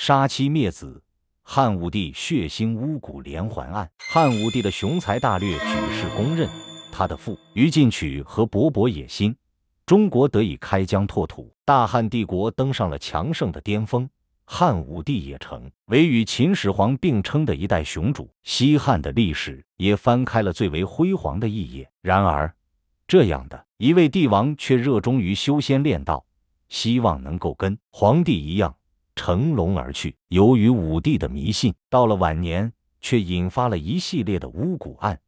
杀妻灭子，汉武帝血腥巫蛊连环案。汉武帝的雄才大略，举世公认。他的父于禁取和勃勃野心，中国得以开疆拓土，大汉帝国登上了强盛的巅峰。汉武帝也成为与秦始皇并称的一代雄主。西汉的历史也翻开了最为辉煌的一页。然而，这样的一位帝王却热衷于修仙炼道，希望能够跟皇帝一样。乘龙而去。由于武帝的迷信，到了晚年却引发了一系列的巫蛊案，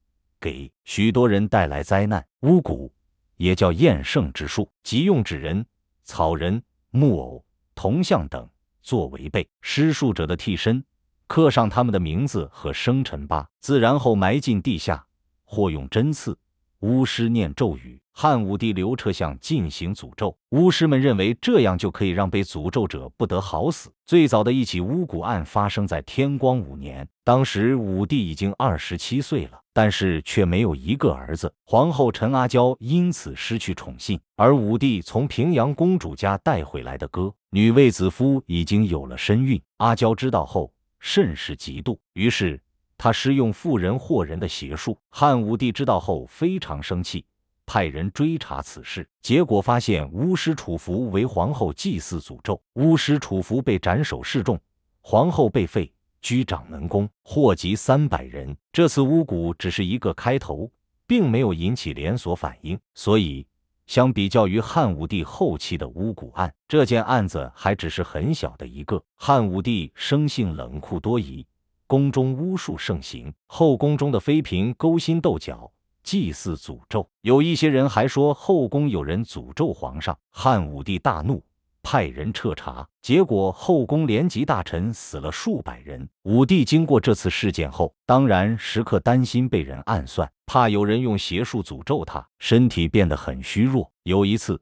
给许多人带来灾难。巫蛊也叫厌胜之术，即用纸人、草人、木偶、铜像等作为被施术者的替身，刻上他们的名字和生辰八字，然后埋进地下，或用针刺。巫师念咒语，汉武帝刘彻向进行诅咒。巫师们认为这样就可以让被诅咒者不得好死。最早的一起巫蛊案发生在天光五年，当时武帝已经二十七岁了，但是却没有一个儿子。皇后陈阿娇因此失去宠幸，而武帝从平阳公主家带回来的歌女卫子夫已经有了身孕。阿娇知道后甚是嫉妒，于是。他施用妇人惑人的邪术，汉武帝知道后非常生气，派人追查此事。结果发现巫师楚服为皇后祭祀诅咒，巫师楚服被斩首示众，皇后被废，居长门宫，祸及三百人。这次巫蛊只是一个开头，并没有引起连锁反应，所以相比较于汉武帝后期的巫蛊案，这件案子还只是很小的一个。汉武帝生性冷酷多疑。宫中巫术盛行，后宫中的妃嫔勾心斗角，祭祀诅咒。有一些人还说后宫有人诅咒皇上。汉武帝大怒，派人彻查，结果后宫连级大臣死了数百人。武帝经过这次事件后，当然时刻担心被人暗算，怕有人用邪术诅咒他，身体变得很虚弱。有一次。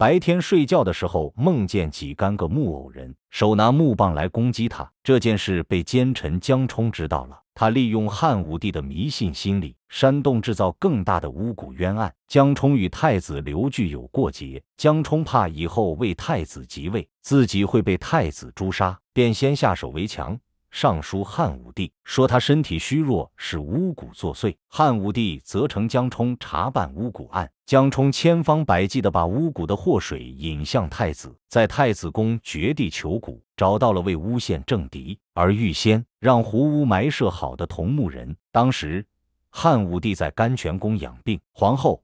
白天睡觉的时候，梦见几干个木偶人手拿木棒来攻击他。这件事被奸臣江充知道了，他利用汉武帝的迷信心理，煽动制造更大的巫蛊冤案。江充与太子刘据有过节，江充怕以后为太子即位，自己会被太子诛杀，便先下手为强。上书汉武帝说他身体虚弱是巫蛊作祟，汉武帝责成江充查办巫蛊案。江充千方百计地把巫蛊的祸水引向太子，在太子宫掘地求蛊，找到了为诬陷政敌而预先让胡巫埋设好的桐木人。当时，汉武帝在甘泉宫养病，皇后。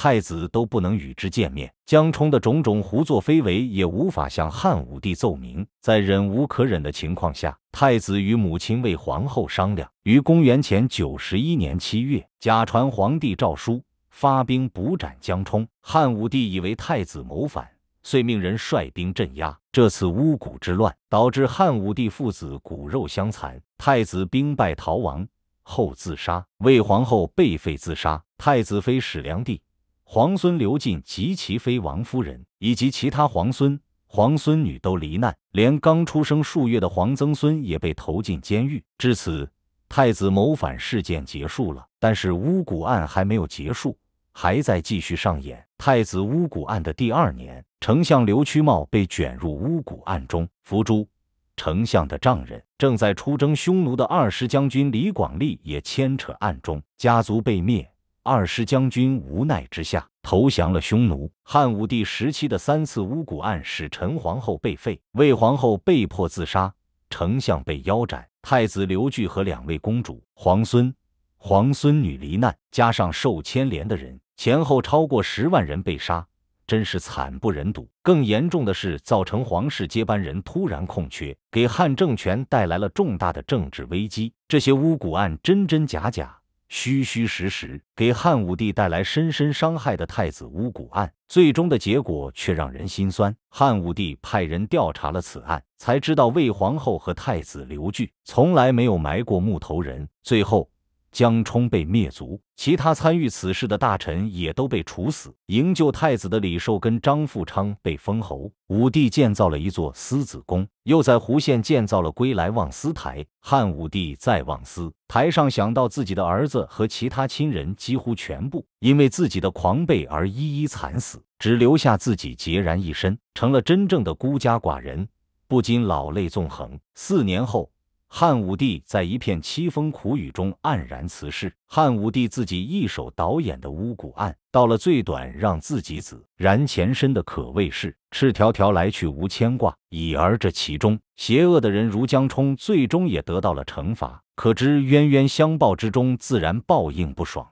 太子都不能与之见面，江充的种种胡作非为也无法向汉武帝奏明。在忍无可忍的情况下，太子与母亲魏皇后商量，于公元前九十一年七月，假传皇帝诏书，发兵捕斩江充。汉武帝以为太子谋反，遂命人率兵镇压。这次巫蛊之乱导致汉武帝父子骨肉相残，太子兵败逃亡后自杀，魏皇后被废自杀，太子妃史良娣。皇孙刘进及其妃王夫人以及其他皇孙、皇孙女都罹难，连刚出生数月的皇曾孙也被投进监狱。至此，太子谋反事件结束了。但是巫蛊案还没有结束，还在继续上演。太子巫蛊案的第二年，丞相刘屈茂被卷入巫蛊案中，伏诛。丞相的丈人、正在出征匈奴的二十将军李广利也牵扯案中，家族被灭。二师将军无奈之下投降了匈奴。汉武帝时期的三次巫蛊案，使陈皇后被废，魏皇后被迫自杀，丞相被腰斩，太子刘据和两位公主、皇孙、皇孙女罹难，加上受牵连的人，前后超过十万人被杀，真是惨不忍睹。更严重的是，造成皇室接班人突然空缺，给汉政权带来了重大的政治危机。这些巫蛊案真真假假。虚虚实实给汉武帝带来深深伤害的太子巫蛊案，最终的结果却让人心酸。汉武帝派人调查了此案，才知道魏皇后和太子刘据从来没有埋过木头人。最后。江冲被灭族，其他参与此事的大臣也都被处死。营救太子的李寿跟张富昌被封侯。武帝建造了一座狮子宫，又在湖县建造了归来望思台。汉武帝在望思台上想到自己的儿子和其他亲人几乎全部因为自己的狂悖而一一惨死，只留下自己孑然一身，成了真正的孤家寡人，不禁老泪纵横。四年后。汉武帝在一片凄风苦雨中黯然辞世。汉武帝自己一手导演的巫蛊案，到了最短让自己子然前身的可谓是赤条条来去无牵挂。已而这其中，邪恶的人如江冲，最终也得到了惩罚。可知冤冤相报之中，自然报应不爽。